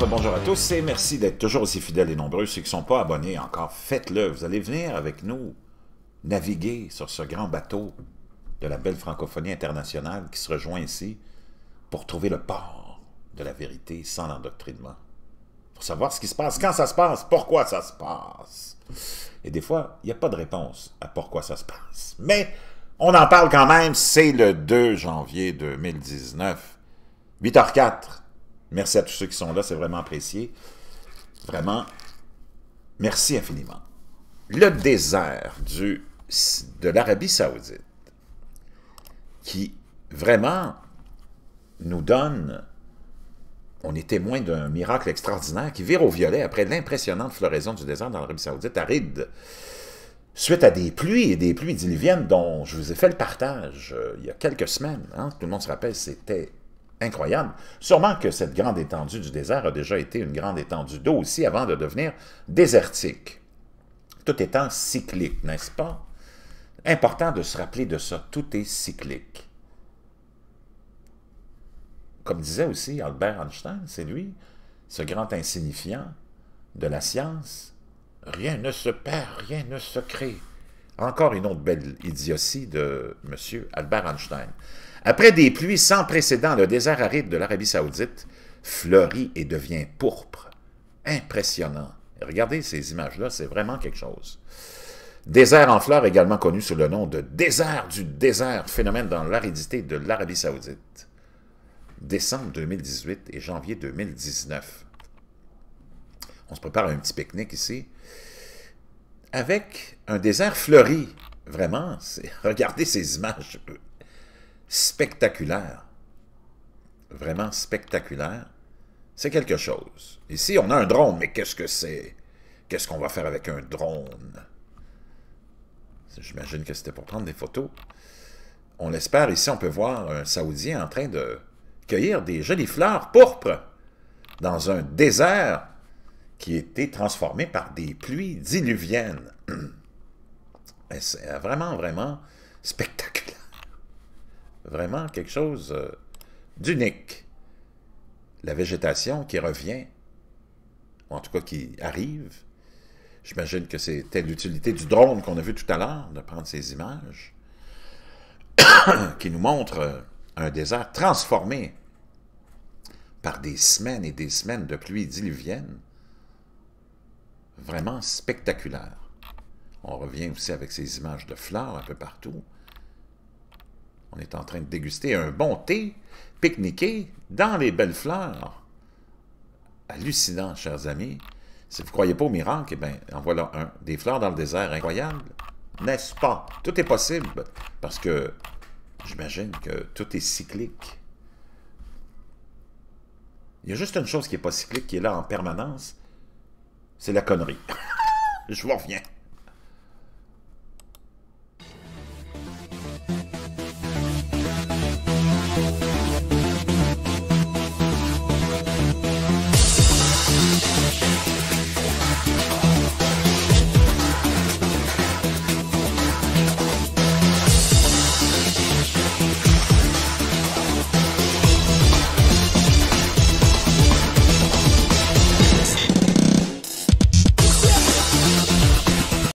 bonjour à tous et merci d'être toujours aussi fidèles et nombreux. Ceux qui ne sont pas abonnés encore, faites-le. Vous allez venir avec nous naviguer sur ce grand bateau de la belle francophonie internationale qui se rejoint ici pour trouver le port de la vérité sans l'endoctrinement. Pour savoir ce qui se passe, quand ça se passe, pourquoi ça se passe. Et des fois, il n'y a pas de réponse à pourquoi ça se passe. Mais on en parle quand même, c'est le 2 janvier 2019, 8h04. Merci à tous ceux qui sont là, c'est vraiment apprécié. Vraiment, merci infiniment. Le désert du, de l'Arabie saoudite, qui vraiment nous donne, on est témoin d'un miracle extraordinaire qui vire au violet après l'impressionnante floraison du désert dans l'Arabie saoudite aride, suite à des pluies et des pluies diluviennes dont je vous ai fait le partage euh, il y a quelques semaines. Hein. tout le monde se rappelle, c'était incroyable. Sûrement que cette grande étendue du désert a déjà été une grande étendue d'eau aussi avant de devenir désertique. Tout étant cyclique, n'est-ce pas? Important de se rappeler de ça, tout est cyclique. Comme disait aussi Albert Einstein, c'est lui, ce grand insignifiant de la science, rien ne se perd, rien ne se crée. Encore une autre belle idiotie de M. Albert Einstein. Après des pluies sans précédent, le désert aride de l'Arabie saoudite fleurit et devient pourpre. Impressionnant. Regardez ces images-là, c'est vraiment quelque chose. Désert en fleurs, également connu sous le nom de désert du désert, phénomène dans l'aridité de l'Arabie saoudite. Décembre 2018 et janvier 2019. On se prépare à un petit pique-nique ici. Avec un désert fleuri. Vraiment, regardez ces images spectaculaire, vraiment spectaculaire, c'est quelque chose. Ici, on a un drone, mais qu'est-ce que c'est? Qu'est-ce qu'on va faire avec un drone? J'imagine que c'était pour prendre des photos. On l'espère, ici, on peut voir un Saoudien en train de cueillir des jolies fleurs pourpres dans un désert qui a été transformé par des pluies diluviennes. C'est vraiment, vraiment spectaculaire vraiment quelque chose euh, d'unique. La végétation qui revient, ou en tout cas qui arrive. J'imagine que c'était l'utilité du drone qu'on a vu tout à l'heure, de prendre ces images, qui nous montre euh, un désert transformé par des semaines et des semaines de pluie diluvienne. Vraiment spectaculaire. On revient aussi avec ces images de fleurs un peu partout. On est en train de déguster un bon thé, pique-niquer dans les belles fleurs. Hallucinant, chers amis. Si vous ne croyez pas au miracle, eh bien, en voilà un. Des fleurs dans le désert, incroyable, n'est-ce pas? Tout est possible, parce que j'imagine que tout est cyclique. Il y a juste une chose qui n'est pas cyclique, qui est là en permanence, c'est la connerie. Je vous reviens.